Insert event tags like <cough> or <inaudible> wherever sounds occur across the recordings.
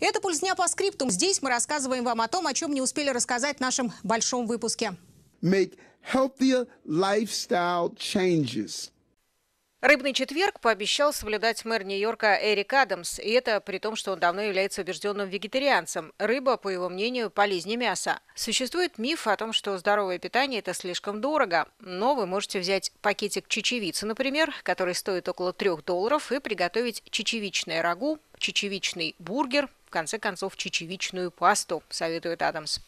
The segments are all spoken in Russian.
Это пульс «Пульсдня по скриптум». Здесь мы рассказываем вам о том, о чем не успели рассказать в нашем большом выпуске. Make healthier lifestyle changes. Рыбный четверг пообещал соблюдать мэр Нью-Йорка Эрик Адамс, и это при том, что он давно является убежденным вегетарианцем. Рыба, по его мнению, полезнее мяса. Существует миф о том, что здоровое питание – это слишком дорого. Но вы можете взять пакетик чечевицы, например, который стоит около 3 долларов, и приготовить чечевичное рагу, чечевичный бургер, в конце концов, чечевичную пасту, советует Адамс.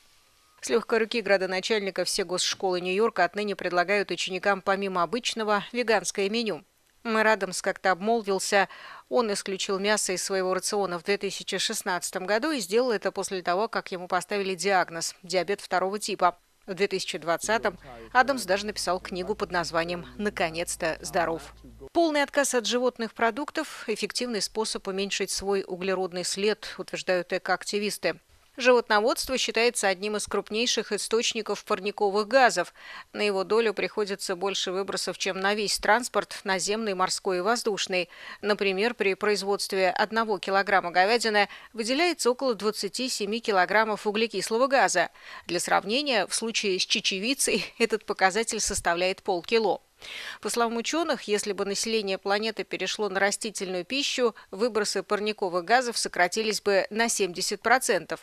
С легкой руки градоначальника все госшколы Нью-Йорка отныне предлагают ученикам помимо обычного веганское меню. Мэр Адамс как-то обмолвился, он исключил мясо из своего рациона в 2016 году и сделал это после того, как ему поставили диагноз – диабет второго типа. В 2020-м Адамс даже написал книгу под названием «Наконец-то здоров». Полный отказ от животных продуктов – эффективный способ уменьшить свой углеродный след, утверждают экоактивисты. Животноводство считается одним из крупнейших источников парниковых газов. На его долю приходится больше выбросов, чем на весь транспорт – наземный, морской и воздушный. Например, при производстве 1 килограмма говядины выделяется около 27 килограммов углекислого газа. Для сравнения, в случае с чечевицей <laughs> этот показатель составляет полкило. По словам ученых, если бы население планеты перешло на растительную пищу, выбросы парниковых газов сократились бы на 70%.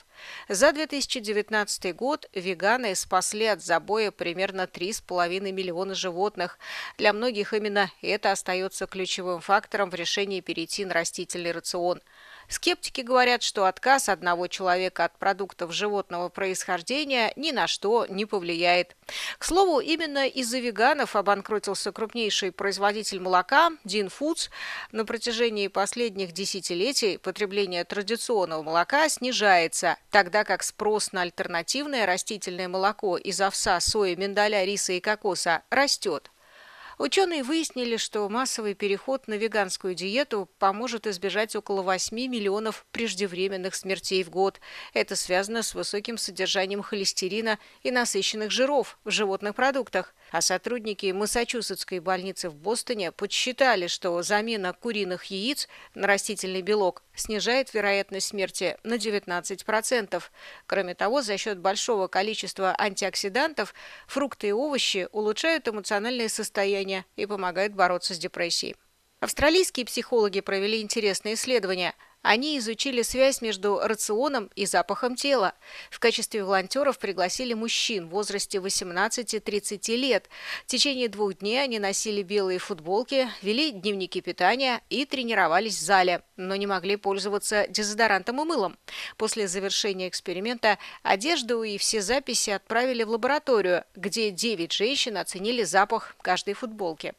За 2019 год веганы спасли от забоя примерно 3,5 миллиона животных. Для многих именно это остается ключевым фактором в решении перейти на растительный рацион. Скептики говорят, что отказ одного человека от продуктов животного происхождения ни на что не повлияет. К слову, именно из-за веганов обанкротился крупнейший производитель молока Дин Фудс. На протяжении последних десятилетий потребление традиционного молока снижается, тогда как спрос на альтернативное растительное молоко из овса, сои, миндаля, риса и кокоса растет. Ученые выяснили, что массовый переход на веганскую диету поможет избежать около 8 миллионов преждевременных смертей в год. Это связано с высоким содержанием холестерина и насыщенных жиров в животных продуктах. А сотрудники Массачусетской больницы в Бостоне подсчитали, что замена куриных яиц на растительный белок снижает вероятность смерти на 19%. Кроме того, за счет большого количества антиоксидантов фрукты и овощи улучшают эмоциональное состояние и помогают бороться с депрессией. Австралийские психологи провели интересное исследование. Они изучили связь между рационом и запахом тела. В качестве волонтеров пригласили мужчин в возрасте 18-30 лет. В течение двух дней они носили белые футболки, вели дневники питания и тренировались в зале, но не могли пользоваться дезодорантом и мылом. После завершения эксперимента одежду и все записи отправили в лабораторию, где 9 женщин оценили запах каждой футболки.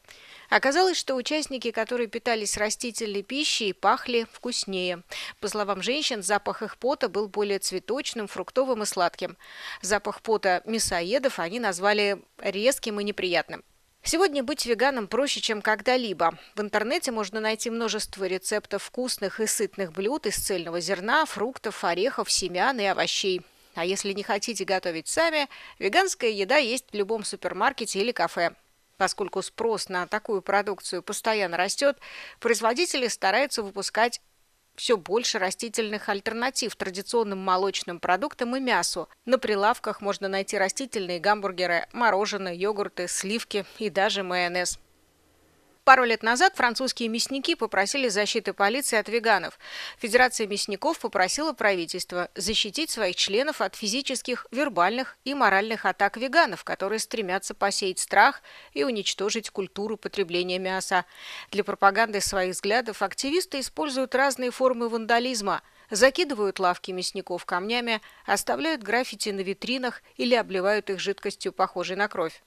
Оказалось, что участники, которые питались растительной пищей, пахли вкуснее. По словам женщин, запах их пота был более цветочным, фруктовым и сладким. Запах пота мясоедов они назвали резким и неприятным. Сегодня быть веганом проще, чем когда-либо. В интернете можно найти множество рецептов вкусных и сытных блюд из цельного зерна, фруктов, орехов, семян и овощей. А если не хотите готовить сами, веганская еда есть в любом супермаркете или кафе. Поскольку спрос на такую продукцию постоянно растет, производители стараются выпускать все больше растительных альтернатив традиционным молочным продуктам и мясу. На прилавках можно найти растительные гамбургеры, мороженое, йогурты, сливки и даже майонез. Пару лет назад французские мясники попросили защиты полиции от веганов. Федерация мясников попросила правительство защитить своих членов от физических, вербальных и моральных атак веганов, которые стремятся посеять страх и уничтожить культуру потребления мяса. Для пропаганды своих взглядов активисты используют разные формы вандализма – закидывают лавки мясников камнями, оставляют граффити на витринах или обливают их жидкостью, похожей на кровь.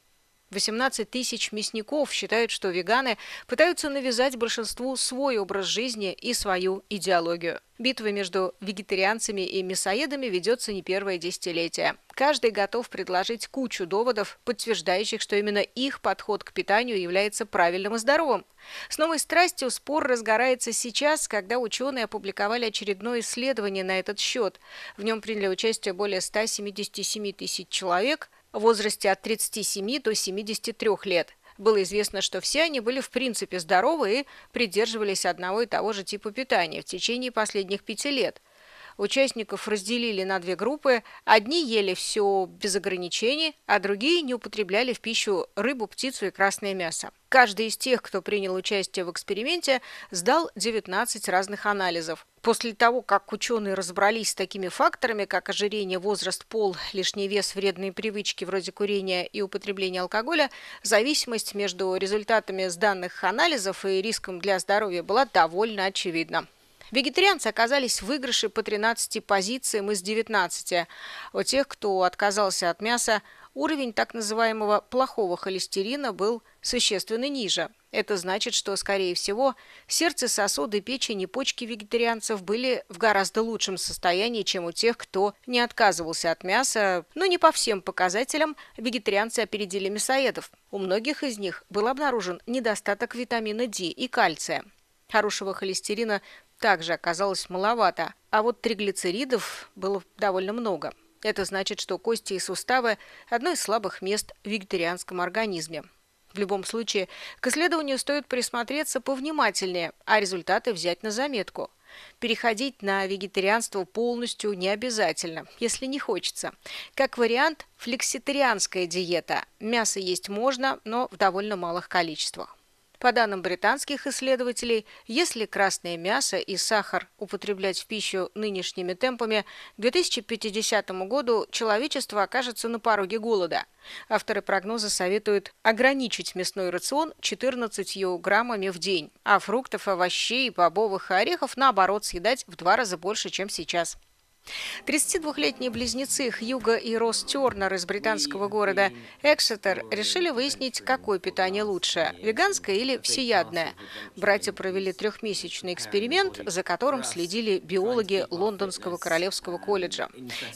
18 тысяч мясников считают, что веганы пытаются навязать большинству свой образ жизни и свою идеологию. Битва между вегетарианцами и мясоедами ведется не первое десятилетие. Каждый готов предложить кучу доводов, подтверждающих, что именно их подход к питанию является правильным и здоровым. С новой страстью спор разгорается сейчас, когда ученые опубликовали очередное исследование на этот счет. В нем приняли участие более 177 тысяч человек – в возрасте от 37 до 73 лет. Было известно, что все они были в принципе здоровы и придерживались одного и того же типа питания в течение последних пяти лет. Участников разделили на две группы. Одни ели все без ограничений, а другие не употребляли в пищу рыбу, птицу и красное мясо. Каждый из тех, кто принял участие в эксперименте, сдал 19 разных анализов. После того, как ученые разобрались с такими факторами, как ожирение, возраст, пол, лишний вес, вредные привычки вроде курения и употребления алкоголя, зависимость между результатами с данных анализов и риском для здоровья была довольно очевидна. Вегетарианцы оказались в выигрыше по 13 позициям из 19. У тех, кто отказался от мяса, уровень так называемого плохого холестерина был существенно ниже. Это значит, что, скорее всего, сердце, сосуды, печень и почки вегетарианцев были в гораздо лучшем состоянии, чем у тех, кто не отказывался от мяса, но не по всем показателям вегетарианцы опередили мясоедов. У многих из них был обнаружен недостаток витамина D и кальция. Хорошего холестерина также оказалось маловато, а вот триглицеридов было довольно много – это значит, что кости и суставы – одно из слабых мест в вегетарианском организме. В любом случае, к исследованию стоит присмотреться повнимательнее, а результаты взять на заметку. Переходить на вегетарианство полностью не обязательно, если не хочется. Как вариант – флекситарианская диета. Мясо есть можно, но в довольно малых количествах. По данным британских исследователей, если красное мясо и сахар употреблять в пищу нынешними темпами, к 2050 году человечество окажется на пороге голода. Авторы прогноза советуют ограничить мясной рацион 14 граммами в день, а фруктов, овощей, бобовых и орехов, наоборот, съедать в два раза больше, чем сейчас. 32-летние близнецы Хьюго и Рос Тернер из британского города Эксетер решили выяснить, какое питание лучше – веганское или всеядное. Братья провели трехмесячный эксперимент, за которым следили биологи Лондонского Королевского колледжа.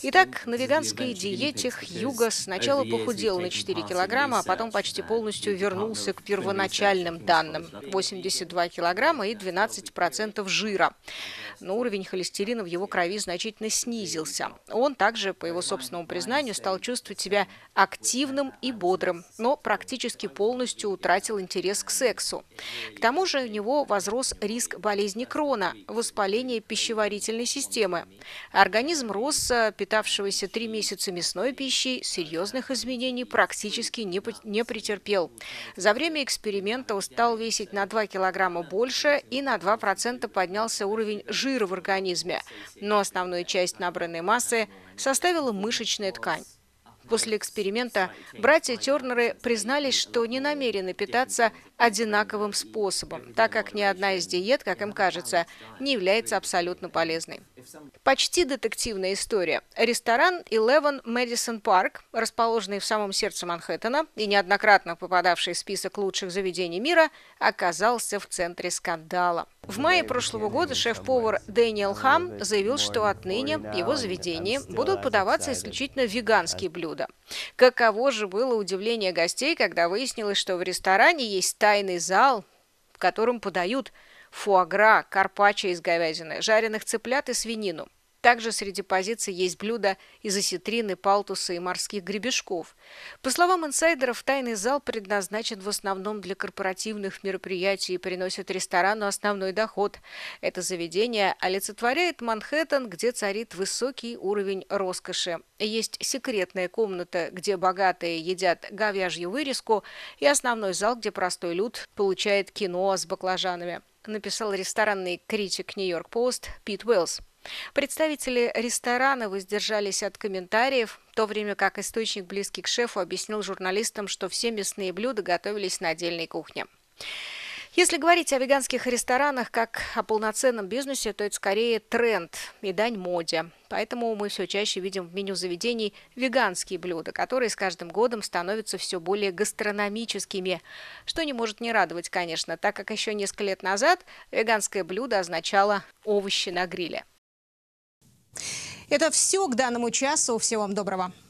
Итак, на веганской диете Хьюго сначала похудел на 4 килограмма, а потом почти полностью вернулся к первоначальным данным – 82 килограмма и 12% жира. Но уровень холестерина в его крови значительно снизился. Он также, по его собственному признанию, стал чувствовать себя активным и бодрым, но практически полностью утратил интерес к сексу. К тому же у него возрос риск болезни Крона, воспаления пищеварительной системы. Организм Росса, питавшегося три месяца мясной пищей, серьезных изменений практически не, не претерпел. За время эксперимента он стал весить на 2 килограмма больше и на 2% поднялся уровень жира в организме. Но основную часть часть набранной массы составила мышечная ткань. После эксперимента братья Тернеры признались, что не намерены питаться одинаковым способом, так как ни одна из диет, как им кажется, не является абсолютно полезной. Почти детективная история. Ресторан Eleven Madison Park, расположенный в самом сердце Манхэттена и неоднократно попадавший в список лучших заведений мира, оказался в центре скандала. В мае прошлого года шеф-повар Дэниел Хам заявил, что отныне его заведении будут подаваться исключительно веганские блюда. Каково же было удивление гостей, когда выяснилось, что в ресторане есть тайный зал, в котором подают фуагра, карпаччо из говядины, жареных цыплят и свинину. Также среди позиций есть блюда из осетрины, палтуса и морских гребешков. По словам инсайдеров, тайный зал предназначен в основном для корпоративных мероприятий и приносит ресторану основной доход. Это заведение олицетворяет Манхэттен, где царит высокий уровень роскоши. Есть секретная комната, где богатые едят говяжью вырезку, и основной зал, где простой люд получает кино с баклажанами написал ресторанный критик Нью-Йорк Пост Пит Уэллс. Представители ресторана воздержались от комментариев, в то время как источник, близкий к шефу, объяснил журналистам, что все мясные блюда готовились на отдельной кухне. Если говорить о веганских ресторанах как о полноценном бизнесе, то это скорее тренд и дань моде. Поэтому мы все чаще видим в меню заведений веганские блюда, которые с каждым годом становятся все более гастрономическими. Что не может не радовать, конечно, так как еще несколько лет назад веганское блюдо означало овощи на гриле. Это все к данному часу. Всего вам доброго.